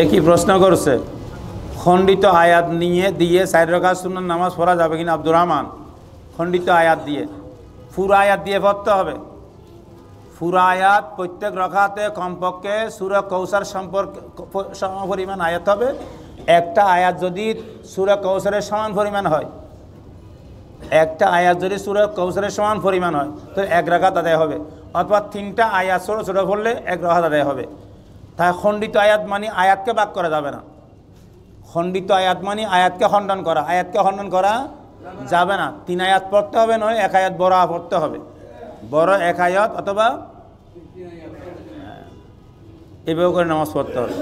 এ কি প্রশ্ন করছে খণ্ডিত আয়াত নিয়ে দিয়ে সাইড রকা সুন্নার নামাজ পড়া যাবে কিনা আব্দুর রহমান খণ্ডিত আয়াত দিয়ে ফুরা আয়াত দিয়ে পড়তে হবে ফুরা আয়াত প্রত্যেক রখাতে কমপক্ষে সুর কৌশার সম্পর্কে পরিমাণ আয়াত হবে একটা আয়াত যদি সুর কৌশলের সমান পরিমাণ হয় একটা আয়াত যদি সুর কৌশলের সমান পরিমাণ হয় তো এক রাখাত আদায় হবে অথবা তিনটা আয়াত ছোটো ছোটো পড়লে এক রাখাত আদায় হবে তাই খণ্ডিত আয়াত মানে আয়াতকে বাক করা যাবে না খণ্ডিত আয়াত মানে আয়াতকে খণ্ডন করা আয়াতকে খণ্ডন করা যাবে না তিন আয়াত পড়তে হবে নয় এক আয়াত বড় পড়তে হবে বড় এক আয়াত অথবা হ্যাঁ, এভাবে করে নামাজ পড়তে হবে